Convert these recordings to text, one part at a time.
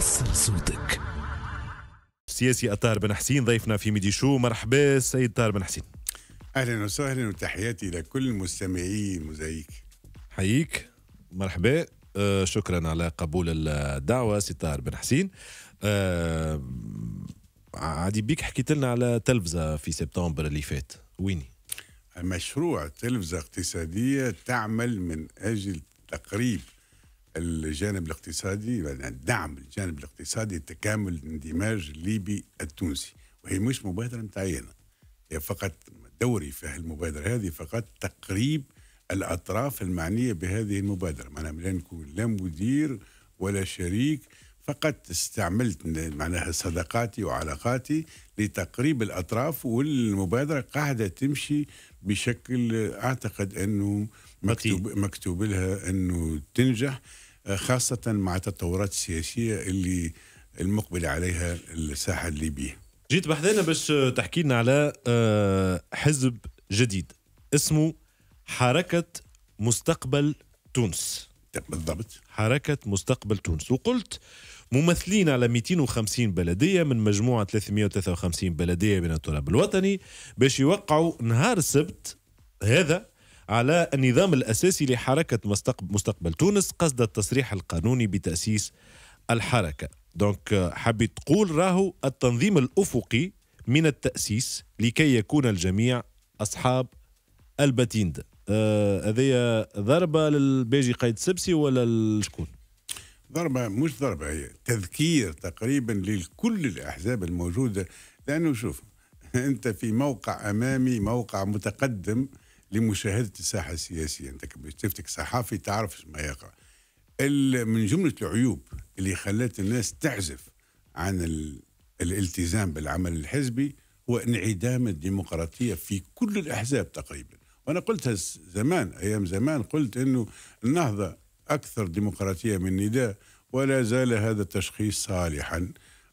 وصل صوتك سياسي أطار بن حسين ضيفنا في ميدي شو مرحبا سيد طار بن حسين أهلا وسهلا وتحياتي لكل مستمعي مزيك حييك مرحبا آه، شكرا على قبول الدعوة طار بن حسين آه، عادي بيك حكيت لنا على تلفزة في سبتمبر اللي فات ويني مشروع تلفزة اقتصادية تعمل من أجل تقريب الجانب الاقتصادي يعني دعم الجانب الاقتصادي تكامل الاندماج الليبي التونسي وهي مش مبادرة متعينة هي فقط دوري في المبادرة هذه فقط تقريب الأطراف المعنية بهذه المبادرة معناها لا نكون لا مدير ولا شريك فقط استعملت معناها صداقاتي وعلاقاتي لتقريب الأطراف والمبادرة قاعدة تمشي بشكل أعتقد أنه مكتوب مكتوب لها انه تنجح آه، خاصه مع التطورات السياسيه اللي المقبله عليها الساحه الليبيه. جيت بحذانا باش تحكي لنا على آه، حزب جديد اسمه حركه مستقبل تونس. بالضبط حركة مستقبل تونس وقلت ممثلين على 250 بلدية من مجموعة 353 بلدية من التراب الوطني باش يوقعوا نهار السبت هذا على النظام الأساسي لحركة مستقبل تونس قصد التصريح القانوني بتأسيس الحركة دونك حبيت تقول راهو التنظيم الأفقي من التأسيس لكي يكون الجميع أصحاب البتيند آه، هذه ضربة للباجي قيد سبسي ولا لشكون؟ ضربة مش ضربة هي تذكير تقريبا لكل الأحزاب الموجودة لأنه شوف أنت في موقع أمامي موقع متقدم لمشاهدة الساحة السياسية أنت تفتك صحافي تعرف ما يقع من جملة العيوب اللي خلت الناس تعزف عن الالتزام بالعمل الحزبي هو انعدام الديمقراطية في كل الأحزاب تقريبا وأنا قلتها زمان أيام زمان قلت أنه النهضة أكثر ديمقراطية من نداء ولا زال هذا التشخيص صالحا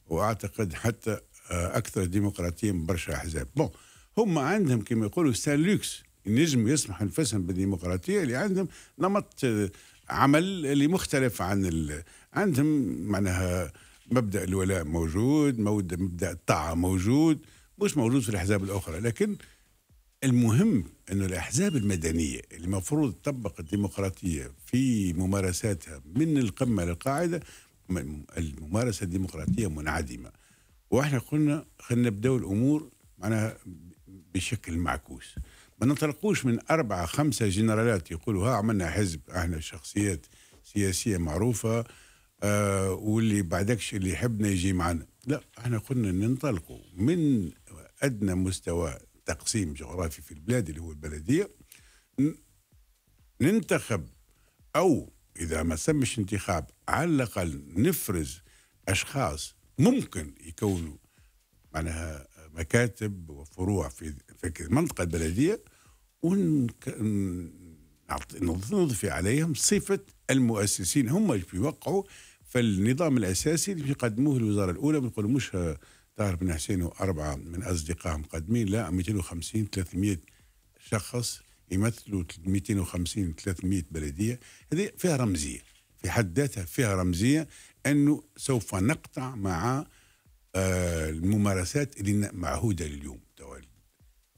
وأعتقد حتى آه، أكثر ديمقراطية من برشا أحزاب بون هم عندهم كما يقولوا سان لوكس ينجم يسمحوا انفسهم بالديمقراطيه اللي عندهم نمط عمل اللي مختلف عن ال... عندهم معناها مبدا الولاء موجود مبدا الطاعه موجود مش موجود في الاحزاب الاخرى لكن المهم انه الاحزاب المدنيه اللي المفروض تطبق الديمقراطيه في ممارساتها من القمه للقاعده الممارسه الديمقراطيه منعدمه واحنا قلنا خلينا نبداو الامور معناها بشكل معكوس ما ننطلقوش من أربعة خمسة جنرالات يقولوا ها عملنا حزب احنا شخصيات سياسية معروفة آه واللي بعدكش اللي يحبنا يجي معنا لا احنا قلنا ننطلقوا من أدنى مستوى تقسيم جغرافي في البلاد اللي هو البلدية ننتخب أو إذا ما سمش انتخاب على الأقل نفرز أشخاص ممكن يكونوا معناها مكاتب وفروع في في المنطقه البلديه ونضفي عليهم صفه المؤسسين هم اللي بيوقعوا فالنظام الاساسي اللي بيقدموه الوزاره الاولى بنقول مش طاهر بن حسين واربعه من اصدقائهم مقدمين لا 250 300 شخص يمثلوا 250 300 بلديه هذه فيها رمزيه في حد ذاتها فيها رمزيه انه سوف نقطع مع الممارسات اللي معهوده لليوم توالي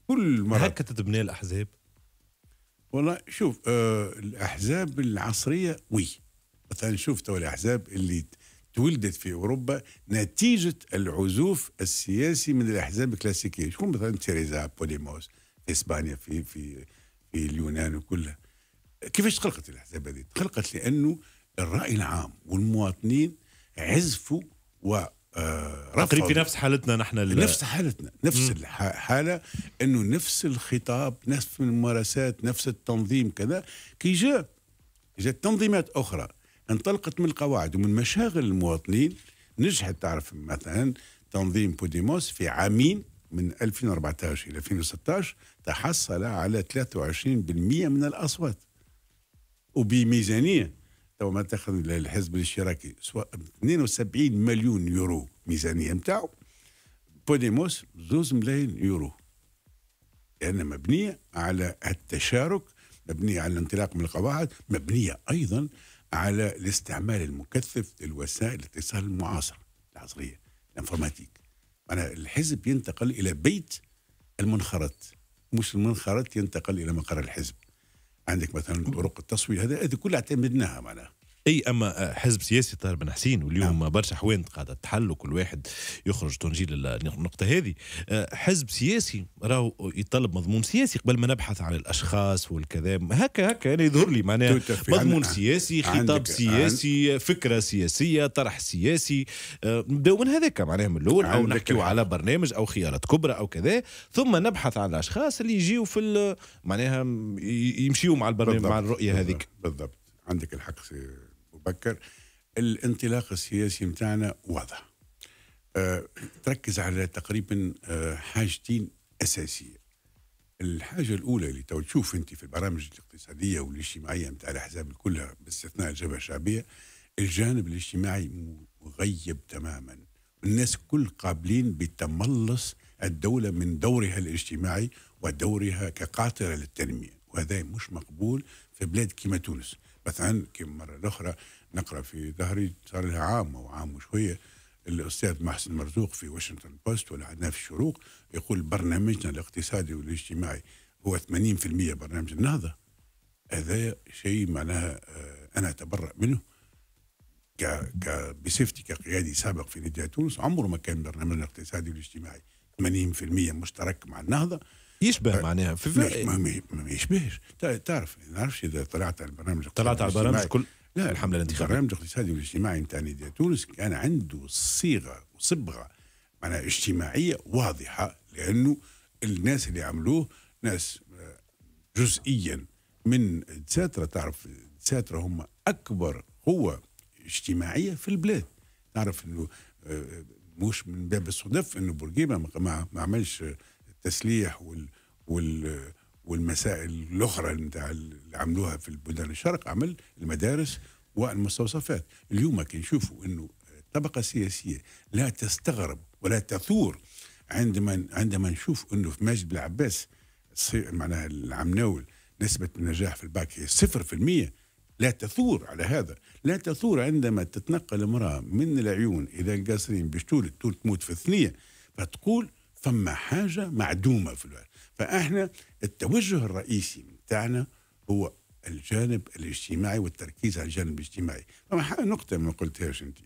كل مره هكا تتبنى الاحزاب والله شوف آه الاحزاب العصريه وي مثلا شوف الاحزاب اللي تولدت في اوروبا نتيجه العزوف السياسي من الاحزاب الكلاسيكيه شكون مثلا تيريزا بوليموس في اسبانيا في في في اليونان وكلها كيفاش خلقت الاحزاب هذه؟ خلقت لانه الراي العام والمواطنين عزفوا تقريبا آه، في نفس حالتنا نحن نفس حالتنا نفس الحاله انه نفس الخطاب نفس الممارسات نفس التنظيم كذا كي جاء جات تنظيمات اخرى انطلقت من القواعد ومن مشاغل المواطنين نجحت تعرف مثلا تنظيم بوديموس في عامين من 2014 الى 2016 تحصل على 23% من الاصوات وبميزانيه تو تاخذ الحزب الاشتراكي 72 مليون يورو ميزانيه نتاعو بوديموس زوز ملايين يورو لان يعني مبنية على التشارك مبنية على الانطلاق من القواعد مبنية أيضا على الاستعمال المكثف للوسائل الاتصال المعاصرة العصرية الانفورماتيك أنا الحزب ينتقل إلى بيت المنخرط مش المنخرط ينتقل إلى مقر الحزب عندك مثلا طرق التصوير هذا هذه كلها اعتمدناها معناها اي اما حزب سياسي طاهر بن حسين واليوم نعم. برشا حوانت قاعده تحل وكل واحد يخرج تنجيل النقطه هذه أه، حزب سياسي راهو يطلب مضمون سياسي قبل ما نبحث عن الاشخاص والكذا هكا هكا انا يعني يظهر لي معناها مضمون سياسي خطاب سياسي فكره سياسيه طرح سياسي نبداو أه، من هذاك معناها من الاول او نحكيو على برنامج او خيارات كبرى او كذا ثم نبحث عن الاشخاص اللي يجيو في معناها يمشيو مع البرنامج مع الرؤيه هذيك بالضبط عندك الحق سي مبكر الانطلاق السياسي متاعنا واضح أه تركز على تقريبا أه حاجتين اساسيه الحاجه الاولى اللي تو تشوف انت في البرامج الاقتصاديه والاجتماعيه نتاع الاحزاب كلها باستثناء الجبهه الشعبيه الجانب الاجتماعي مغيب تماما الناس كل قابلين بتملص الدولة من دورها الاجتماعي ودورها كقاطرة للتنمية وهذا مش مقبول في بلاد كما تونس نبحث عنه كم مرة أخرى نقرأ في ظهري صار لها عام أو عام وشوية الأستاذ محسن مرزوق في واشنطن بوست ولا عندنا في الشروق يقول برنامجنا الاقتصادي والاجتماعي هو 80% برنامج النهضة هذا شيء معناها آه، أنا أتبرأ منه ك بصفتي كقيادي سابق في ندية تونس عمره ما كان برنامجنا الاقتصادي والاجتماعي 80% مشترك مع النهضة يشبه أه، معناها في في ما, يشبهش تعرف نعرفش اذا طلعت على البرامج طلعت على البرامج كل لا الحمله الانتخابيه البرنامج الاقتصادي والاجتماعي نتاع تونس كان عنده صيغه وصبغه معناها اجتماعيه واضحه لانه الناس اللي عملوه ناس آه، جزئيا من الدساتره تعرف الدساتره هم اكبر قوه اجتماعيه في البلاد تعرف انه آه، مش من باب الصدف انه بورقيبه ما عملش التسليح وال وال والمسائل الاخرى نتاع اللي عملوها في البلدان الشرق عمل المدارس والمستوصفات اليوم كي نشوفوا انه الطبقه السياسيه لا تستغرب ولا تثور عندما عندما نشوف انه في مسجد العباس معناها العمناول نسبه النجاح في الباك هي 0% لا تثور على هذا لا تثور عندما تتنقل امرأة من العيون إلى القاصرين بشتول تولد تموت في الثنية فتقول فما حاجة معدومة في الوقت فإحنا التوجه الرئيسي بتاعنا هو الجانب الاجتماعي والتركيز على الجانب الاجتماعي فما نقطة ما قلتهاش أنت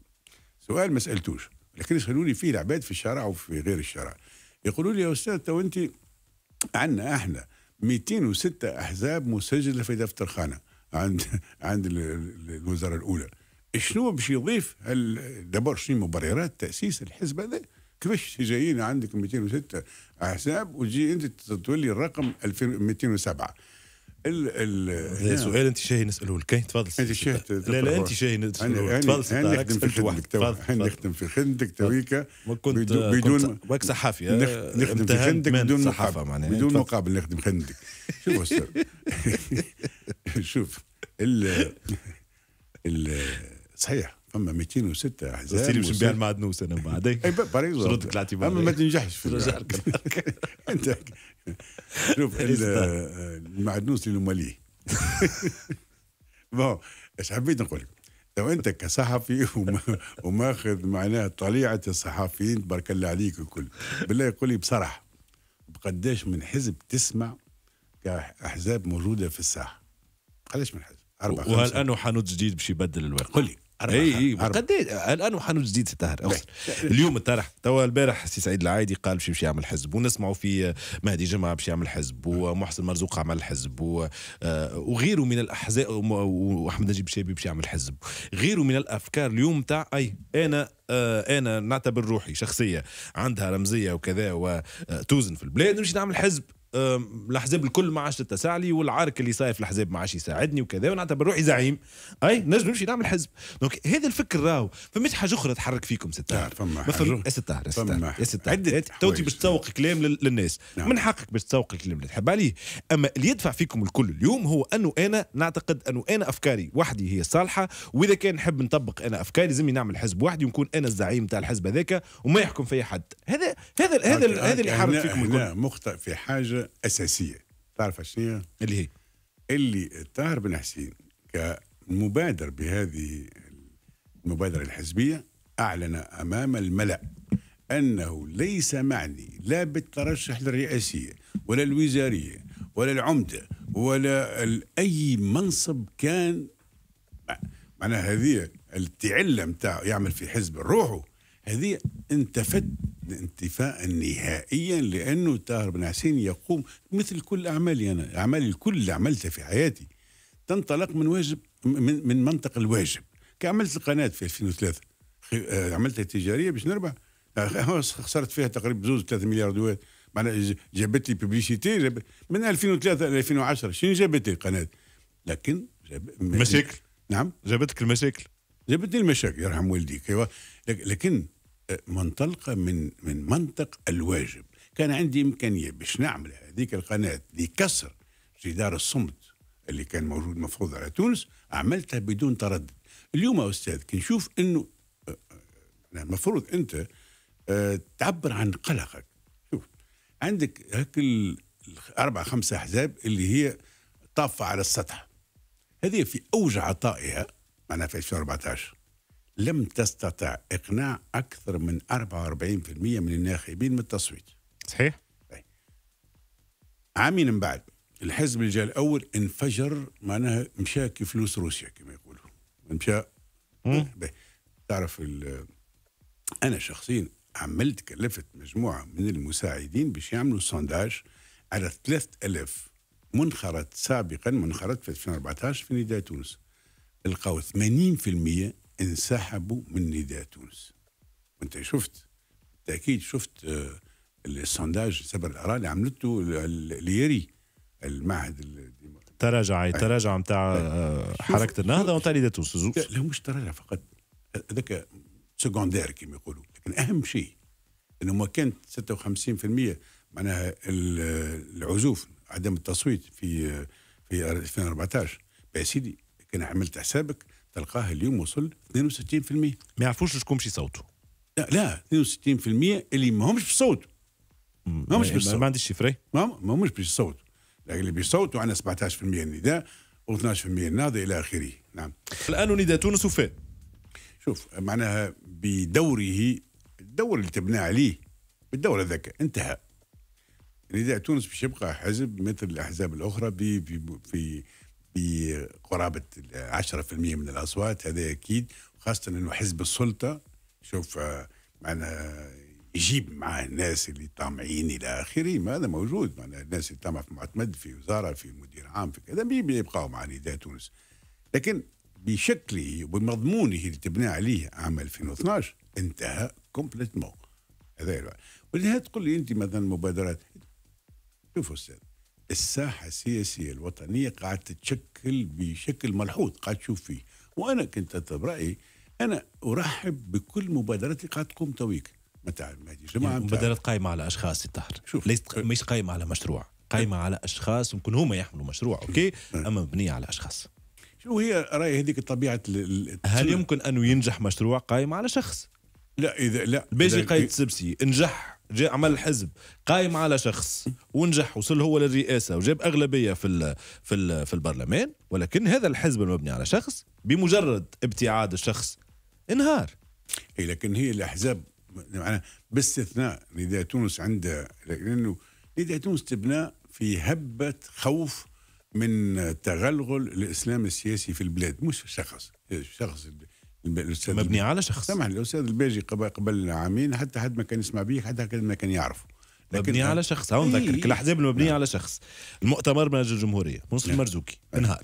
سؤال ما سألتوش لكن يسألوني فيه العباد في الشارع وفي غير الشارع يقولوا لي يا أستاذ تو أنت عندنا احنا 206 أحزاب مسجلة في دفتر خانة عند عند الوزارة الأولى شنو باش يضيف دابور شنو مبررات تأسيس الحزب هذا كبش جايين عندك 206 حساب وتجي انت تقول لي الرقم 2207 ال ال سؤال انت شاهي نساله لك تفضل انت شاهي لا لا انت شاهي نساله تفضل نخدم في خدمتك آه، نخدم في خدمتك تويكا بدون بدون واك نخدم في خدمتك بدون مقابل بدون مقابل نخدم خدمتك شوف شوف ال ال صحيح اما 206 احزاب تصير مش بها المعدنوس انا بعدين اي بار الاعتبار اما ما تنجحش في انت شوف المعدنوس اللي ماليه بون ايش حبيت نقول لك لو انت كصحفي وماخذ معناها طليعه الصحفيين تبارك الله عليك الكل بالله يقول لي بصراحه بقداش من حزب تسمع كاحزاب موجوده في الساحه قداش من حزب أربعة وهل انه حانوت جديد باش يبدل الواقع قل لي اي اي إيه، قد إيه؟ الان وحنجديد في الطهر اليوم الطرح توا البارح سي سعيد العايدي قال باش يمشي يعمل حزب ونسمعوا في مهدي جمعه باش يعمل حزب ومحسن مرزوق عمل حزب آه، وغيره من الاحزاب واحمد نجيب شابي باش يعمل حزب غيره من الافكار اليوم تاع اي انا آه، انا نعتبر روحي شخصيه عندها رمزيه وكذا وتوزن آه، في البلاد نمشي نعمل حزب الاحزاب الكل ما عادش تتسع لي والعارك اللي صاير في الاحزاب ما عادش يساعدني وكذا ونعتبر روحي زعيم اي نجم نمشي نعمل حزب دونك هذا الفكر راهو فماش حاجه اخرى تحرك فيكم ستار فما حاجه ستار ستار إيه، تو توتي باش تسوق كلام للناس نعم. من حقك باش تسوق الكلام اللي تحب عليه اما اللي يدفع فيكم الكل اليوم هو انه انا نعتقد انه انا افكاري وحدي هي الصالحه واذا كان نحب نطبق انا افكاري لازمني نعمل حزب وحدي ونكون انا الزعيم تاع الحزب هذاك وما يحكم فيا حد هذا هذا هذا هذا اللي يحرك فيكم الكل مخطئ في حاجه اساسيه تعرف شنو اللي هي اللي طاهر بن حسين كمبادر بهذه المبادره الحزبيه اعلن امام الملا انه ليس معني لا بالترشح للرئاسيه ولا الوزاريه ولا العمده ولا اي منصب كان معناها هذه التعلم تاعو يعمل في حزب روحه هذه انتفت انتفاء نهائيا لانه طاهر بن حسين يقوم مثل كل اعمالي انا اعمالي الكل اللي عملتها في حياتي تنطلق من واجب من, من منطق الواجب كعملت القناه في 2003 آه، عملتها تجاريه باش نربح آه، خسرت فيها تقريبا زوز 3 مليار دولار معنا جابت لي بيبليسيتي من 2003 ل 2010 شنو جابت لي القناه لكن جاب مشاكل نعم جابت لك المشاكل جابتني المشاكل يرحم والديك أيوة. لكن منطلقه من من منطق الواجب كان عندي امكانيه باش نعمل هذيك القناه لكسر جدار الصمت اللي كان موجود مفروض على تونس عملتها بدون تردد اليوم يا استاذ كي نشوف انه المفروض آه، آه، انت آه، تعبر عن قلقك شوف عندك هك الاربع خمسة احزاب اللي هي طافه على السطح هذه في اوج عطائها معناها في 2014 لم تستطع إقناع أكثر من 44% من الناخبين بالتصويت صحيح طيب. عامين من بعد الحزب اللي جاء الأول انفجر معناها مشى كفلوس روسيا كما يقولوا مشى طيب. تعرف أنا شخصيا عملت كلفت مجموعة من المساعدين باش يعملوا سونداج على 3000 منخرط سابقا منخرط في 2014 في نداء تونس لقاو 80% انسحبوا من نداء تونس انت شفت بالتاكيد آه، شفت السونداج سبر الاراء اللي عملته ليري المعهد الديمقراطي تراجع التراجع نتاع آه، حركه النهضه ونتاع نداء تونس لا مش تراجع فقط هذاك سكوندير كما يقولوا لكن اهم شيء انه ما كانت 56% معناها العزوف عدم التصويت في آه، في 2014 يا سيدي كان عملت حسابك تلقاه اليوم وصل 62% ما يعرفوش شكون باش يصوتوا لا, لا 62% اللي ماهمش ما ماهمش بصوت ما عنديش شفري ماهمش بصوت لكن اللي بيصوتوا عندنا 17% النداء و12% النهضه الى اخره نعم الان نداء تونس وفاء شوف معناها بدوره الدور اللي تبنى عليه بالدور هذاك انتهى نداء تونس باش يبقى حزب مثل الاحزاب الاخرى في في بقرابه 10% من الاصوات هذا اكيد وخاصه انه حزب السلطه شوف آه، معنا يجيب معاه الناس اللي طامعين الى اخره هذا موجود معنا الناس اللي طامعه في معتمد في وزاره في مدير عام في كذا بيبقاو مع نداء تونس لكن بشكله وبمضمونه اللي تبنى عليه عام 2012 انتهى كومبليتمون هذا ولهذا تقول لي انت مثلا مبادرات شوف استاذ الساحة السياسية الوطنية قاعد تتشكل بشكل ملحوظ قاعد تشوف فيه وأنا كنت برأيي أنا أرحب بكل مبادرات اللي قاعد تقوم تويك متاع المهدي جماعة يعني مبادرات قايمة على أشخاص التحر شوف ليست مش قايمة على مشروع قايمة على أشخاص ممكن هما يحملوا مشروع أوكي آه. أما مبنية على أشخاص شو هي راي هذيك طبيعه هل يمكن انه ينجح مشروع قائم على شخص؟ لا اذا لا باجي قايد سبسي نجح جاء عمل حزب قايم على شخص ونجح وصل هو للرئاسه وجاب اغلبيه في الـ في الـ في البرلمان ولكن هذا الحزب المبني على شخص بمجرد ابتعاد الشخص انهار إيه لكن هي الاحزاب معناها باستثناء نداء تونس عندها لانه نداء تونس تبنى في هبه خوف من تغلغل الاسلام السياسي في البلاد مش شخص شخص البلاد. الاستاذ مبني على شخص سامحني الاستاذ الباجي قبل, قبل عامين حتى حد ما كان يسمع به حتى حد ما كان يعرفه مبني على شخص هون نذكرك إيه، كل إيه. الاحزاب المبنيه نعم. على شخص المؤتمر من اجل الجمهوريه منصف نعم. المرزوقي نعم. انهار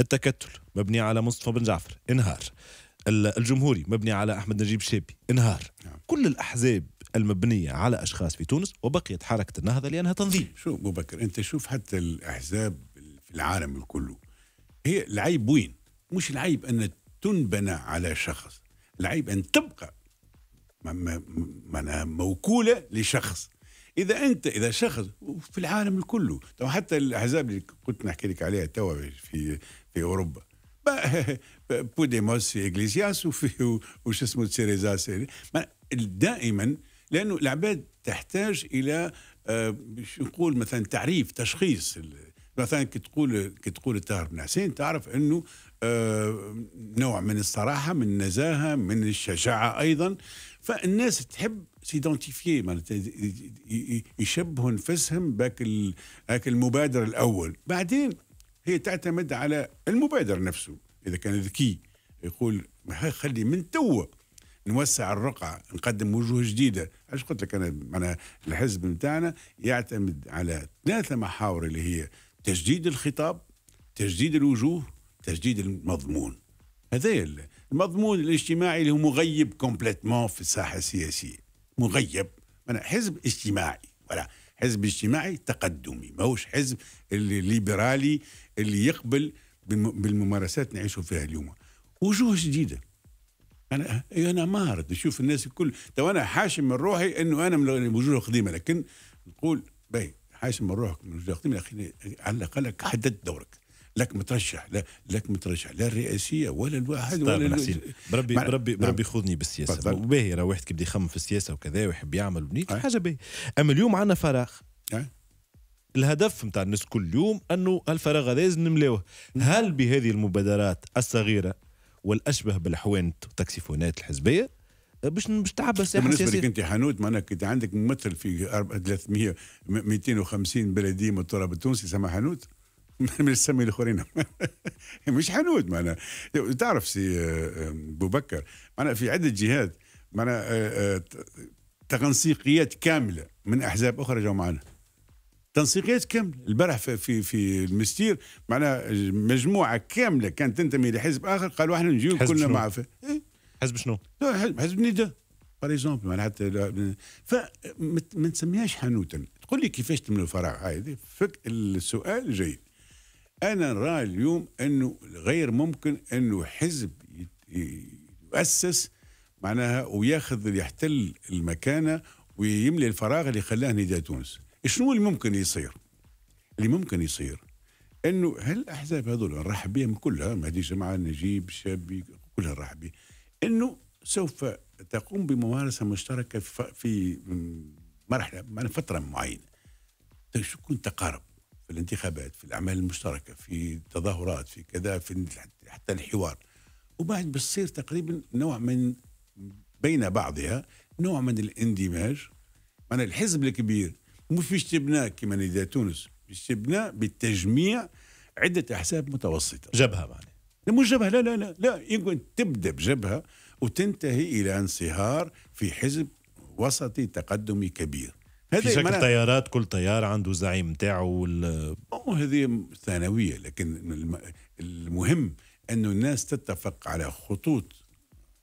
التكتل مبني على مصطفى بن جعفر انهار الجمهوري مبني على احمد نجيب شابي انهار نعم. كل الاحزاب المبنيه على اشخاص في تونس وبقيت حركه النهضه لانها تنظيم شو ابو بكر انت شوف حتى الاحزاب في العالم كله هي العيب وين مش العيب ان تنبنى على شخص العيب أن تبقى معناها موكولة لشخص إذا أنت إذا شخص في العالم كله طبعا حتى الأحزاب اللي كنت نحكي لك عليها توا في في أوروبا بوديموس في إغليسياس وفي وش اسمه سيريزاس دائما لأنه العباد تحتاج إلى باش آه، نقول مثلا تعريف تشخيص مثلا كي تقول كي تقول الطاهر بن حسين تعرف انه آه، نوع من الصراحة من النزاهة من الشجاعة أيضا فالناس تحب سيدونتيفي معناتها يشبهوا نفسهم باك هاك المبادر الأول بعدين هي تعتمد على المبادر نفسه إذا كان ذكي يقول خلي من توا نوسع الرقعة نقدم وجوه جديدة عش قلت لك أنا معناها الحزب نتاعنا يعتمد على ثلاثة محاور اللي هي تجديد الخطاب تجديد الوجوه تجديد المضمون هذا المضمون الاجتماعي اللي هو مغيب كومبليتمون في الساحه السياسيه مغيب أنا حزب اجتماعي ولا حزب اجتماعي تقدمي ماهوش حزب الليبرالي اللي يقبل بالممارسات نعيشوا فيها اليوم وجوه جديده انا أيوة، انا مارد نشوف الناس الكل تو انا حاشم من روحي انه انا من وجوه قديمه لكن نقول باهي حاشم من روحك من وجوه قديمه على الاقل حددت دورك لك مترشح لا لك مترشح لا الرئاسيه ولا الواحد طيب، ولا الحسين بربي مع... بربي نعم. بربي خذني بالسياسه وباهي راه واحد كيبدا يخمم في السياسه وكذا ويحب يعمل بنيت حاجه باهي اما اليوم عندنا فراغ أه؟ الهدف نتاع الناس كل يوم انه الفراغ هذا لازم نملاوه هل بهذه المبادرات الصغيره والاشبه بالحوانت والتاكسيفونات الحزبيه باش باش تعبى الساحه بالنسبه لك انت حانوت معناها كنت عندك ممثل في 300 250 بلديه من التراب التونسي سما حانوت من نسمي الاخرين مش حنود معنا تعرف سي آه، بوبكر معنا في عده جهات معنا آه، آه، تنسيقيات كامله من احزاب اخرى جاوا معنا تنسيقيات كامله البارح في في, في المستير معنا مجموعه كامله كانت تنتمي لحزب اخر قالوا احنا نجيو كلنا مع إيه؟ حزب شنو؟ لا حزب نيدا بار اكزومبل معناها حتى فما تسميهاش حانوتا تقول لي كيفاش تملوا الفراغ هذه فك السؤال جيد انا نرى اليوم انه غير ممكن انه حزب يؤسس معناها وياخذ يحتل المكانه ويملي الفراغ اللي خلاه نداء تونس شنو اللي ممكن يصير اللي ممكن يصير انه هالاحزاب هذول نرحب بهم كلها مهدي جماعه نجيب الشابي كلها نرحب انه سوف تقوم بممارسه مشتركه في مرحله فتره معينه طيب شكون تقارب في الانتخابات في الأعمال المشتركة في التظاهرات في كذا في حتى الحوار وبعد بتصير تقريبا نوع من بين بعضها نوع من الاندماج معنا الحزب الكبير مش في كما نداء تونس اشتبناء بالتجميع عدة أحزاب متوسطة جبهة معناها مش جبهة لا لا لا لا يمكن تبدأ بجبهة وتنتهي إلى انصهار في حزب وسطي تقدمي كبير في شكل تيارات طيارات كل طيار عنده زعيم تاعه وال هذه ثانويه لكن المهم انه الناس تتفق على خطوط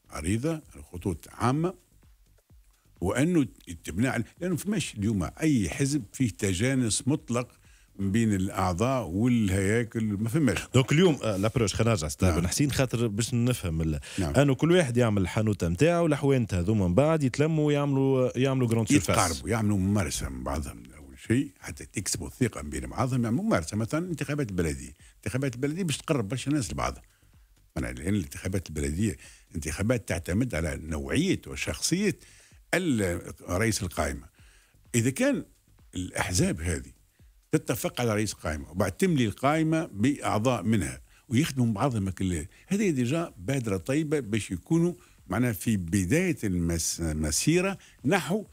عريضه خطوط عامه وانه تبنى لانه فماش اليوم اي حزب فيه تجانس مطلق من بين الاعضاء والهياكل ما فماش دونك اليوم لابروش آه، خلينا نرجع سي بن حسين خاطر باش نفهم ال... نعم. انه كل واحد يعمل الحانوته نتاعو الحوانت هذوما من بعد يتلموا يعملوا يعملوا جراند سيرفاس يتقاربوا يعملوا ممارسه من بعضهم اول شيء حتى تكسبوا الثقه بين بعضهم يعملوا يعني ممارسه مثلا انتخابات البلديه انتخابات البلديه باش تقرب برشا ناس لبعضها أنا لأن الانتخابات البلديه انتخابات تعتمد على نوعيه وشخصيه الرئيس القائمه اذا كان الاحزاب هذه تتفق على رئيس قائمه وبعد تملي القائمه باعضاء منها ويخدموا بعضهم كلها هذه ديجا بادره طيبه باش يكونوا معناها في بدايه المسيره نحو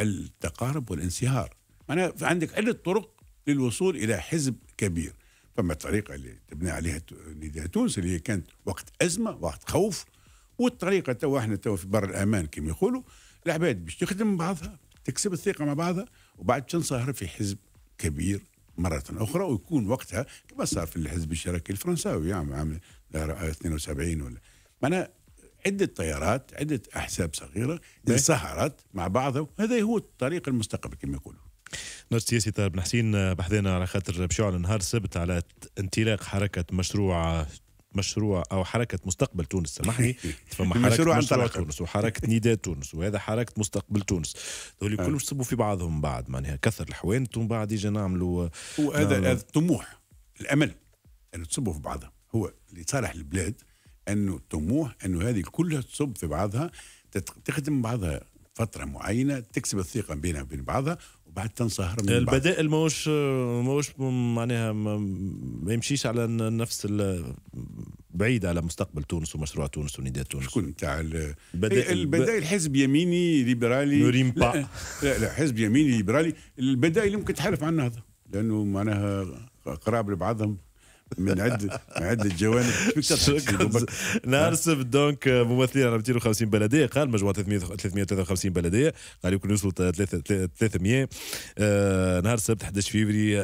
التقارب والانصهار معناها عندك عده طرق للوصول الى حزب كبير فما الطريقه اللي تبنى عليها نداء تونس اللي هي كانت وقت ازمه وقت خوف والطريقه توا احنا توا في بر الامان كما يقولوا العباد باش تخدم بعضها تكسب الثقه مع بعضها وبعد تنصهر في حزب كبير مرة أخرى ويكون وقتها كما صار في الحزب الشركي الفرنساوي يعني عام 72 آه، ولا معناها عدة طيارات عدة أحزاب صغيرة إيه. انسحرت مع بعضها وهذا هو الطريق المستقبل كما يقولوا ناشط سياسي طارق بن حسين آه، بحثينا على خاطر بشعل نهار السبت على انطلاق حركة مشروع مشروع او حركه مستقبل تونس سامحني فما حركه مشروع, مشروع تونس وحركه نداء تونس وهذا حركه مستقبل تونس هذول كلهم أيوة. يصبوا في بعضهم بعد معناها كثر الحوانت ومن بعد يجي نعملوا وهذا هذا الطموح الامل انه تصبوا في بعضها هو لصالح البلاد انه الطموح انه هذه كلها تصب في بعضها تخدم بعضها فتره معينه تكسب الثقه بينها وبين بعضها بعد تنصهر من البدائل ماهوش ماهوش معناها ما يمشيش على نفس بعيد على مستقبل تونس ومشروع تونس ونداء تونس شكون تاع البدائل إيه، البدائل حزب يميني ليبرالي نوريم با لا, لا حزب يميني ليبرالي البدائل يمكن تحالف مع النهضه لانه معناها قراب لبعضهم من عده من عده جوانب نارسب دونك آه، ممثلين على 250 بلديه قال مجموعه 353 بلديه قال يمكن يوصلوا 300 نهار السبت 11 فيفري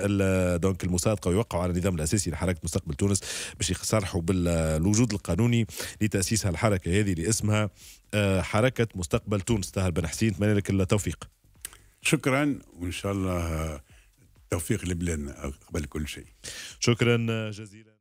دونك المصادقه ويوقعوا على النظام الاساسي لحركه مستقبل تونس باش يصرحوا بالوجود القانوني لتاسيس الحركه هذه اللي اسمها آه، حركه مستقبل تونس تاهر بن حسين نتمنى لك التوفيق شكرا وان شاء الله توفيق لبلادنا قبل كل شيء شكرا جزيلا